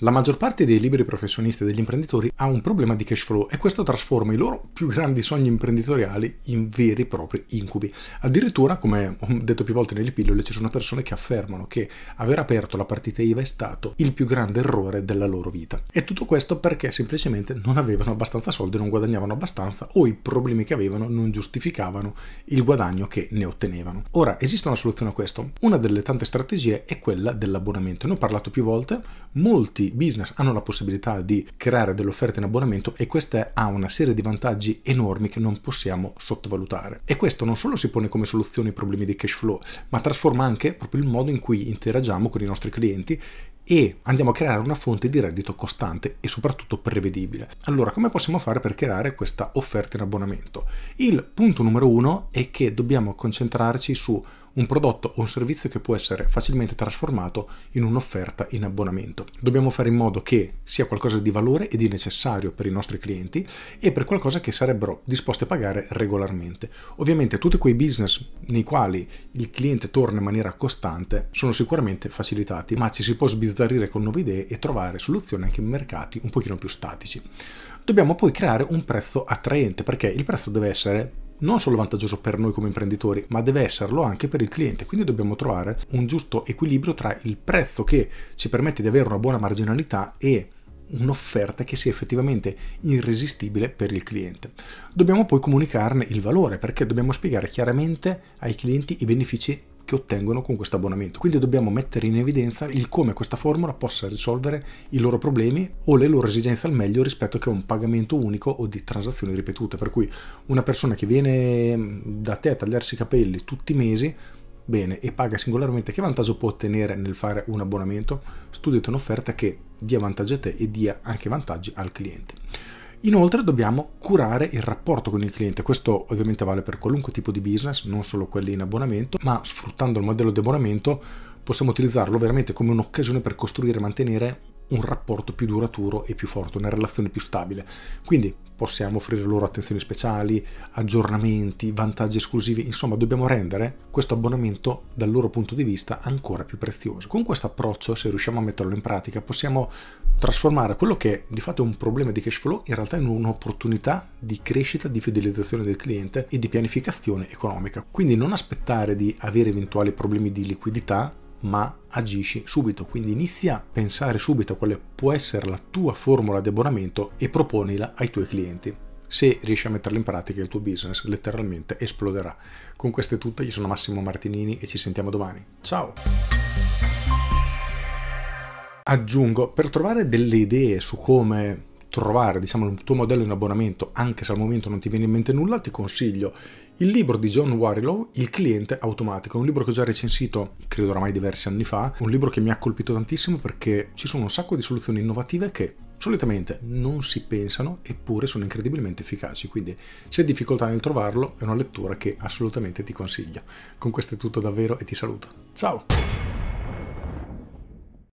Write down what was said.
La maggior parte dei liberi professionisti e degli imprenditori ha un problema di cash flow e questo trasforma i loro più grandi sogni imprenditoriali in veri e propri incubi. Addirittura, come ho detto più volte nelle pillole, ci sono persone che affermano che aver aperto la partita IVA è stato il più grande errore della loro vita. E tutto questo perché semplicemente non avevano abbastanza soldi, non guadagnavano abbastanza o i problemi che avevano non giustificavano il guadagno che ne ottenevano. Ora, esiste una soluzione a questo? Una delle tante strategie è quella dell'abbonamento. Ne ho parlato più volte, molti molti business hanno la possibilità di creare delle offerte in abbonamento e questa ha una serie di vantaggi enormi che non possiamo sottovalutare. E questo non solo si pone come soluzione ai problemi di cash flow, ma trasforma anche proprio il modo in cui interagiamo con i nostri clienti e andiamo a creare una fonte di reddito costante e soprattutto prevedibile. Allora, come possiamo fare per creare questa offerta in abbonamento? Il punto numero uno è che dobbiamo concentrarci su un prodotto o un servizio che può essere facilmente trasformato in un'offerta in abbonamento. Dobbiamo fare in modo che sia qualcosa di valore e di necessario per i nostri clienti e per qualcosa che sarebbero disposti a pagare regolarmente. Ovviamente tutti quei business nei quali il cliente torna in maniera costante sono sicuramente facilitati, ma ci si può sbizzarrire con nuove idee e trovare soluzioni anche in mercati un pochino più statici. Dobbiamo poi creare un prezzo attraente perché il prezzo deve essere non solo vantaggioso per noi come imprenditori, ma deve esserlo anche per il cliente. Quindi dobbiamo trovare un giusto equilibrio tra il prezzo che ci permette di avere una buona marginalità e un'offerta che sia effettivamente irresistibile per il cliente. Dobbiamo poi comunicarne il valore perché dobbiamo spiegare chiaramente ai clienti i benefici che ottengono con questo abbonamento. Quindi dobbiamo mettere in evidenza il come questa formula possa risolvere i loro problemi o le loro esigenze al meglio rispetto che a un pagamento unico o di transazioni ripetute. Per cui una persona che viene mm, da te a tagliarsi i capelli tutti i mesi bene e paga singolarmente, che vantaggio può ottenere nel fare un abbonamento? Studiate un'offerta che dia vantaggi a te e dia anche vantaggi al cliente. Inoltre dobbiamo curare il rapporto con il cliente, questo ovviamente vale per qualunque tipo di business, non solo quelli in abbonamento, ma sfruttando il modello di abbonamento possiamo utilizzarlo veramente come un'occasione per costruire e mantenere un rapporto più duraturo e più forte, una relazione più stabile. Quindi possiamo offrire loro attenzioni speciali, aggiornamenti, vantaggi esclusivi, insomma dobbiamo rendere questo abbonamento dal loro punto di vista ancora più prezioso. Con questo approccio, se riusciamo a metterlo in pratica, possiamo trasformare quello che di fatto è un problema di cash flow in realtà in un'opportunità di crescita, di fidelizzazione del cliente e di pianificazione economica. Quindi non aspettare di avere eventuali problemi di liquidità ma agisci subito, quindi inizia a pensare subito a quale può essere la tua formula di abbonamento e proponila ai tuoi clienti. Se riesci a metterla in pratica il tuo business letteralmente esploderà. Con queste è tutto, io sono Massimo Martinini e ci sentiamo domani. Ciao! Aggiungo, per trovare delle idee su come trovare diciamo, il tuo modello in abbonamento, anche se al momento non ti viene in mente nulla, ti consiglio il libro di John Warrilow, Il cliente automatico, un libro che ho già recensito, credo oramai diversi anni fa, un libro che mi ha colpito tantissimo perché ci sono un sacco di soluzioni innovative che solitamente non si pensano eppure sono incredibilmente efficaci, quindi se hai difficoltà nel trovarlo è una lettura che assolutamente ti consiglio. Con questo è tutto davvero e ti saluto. Ciao!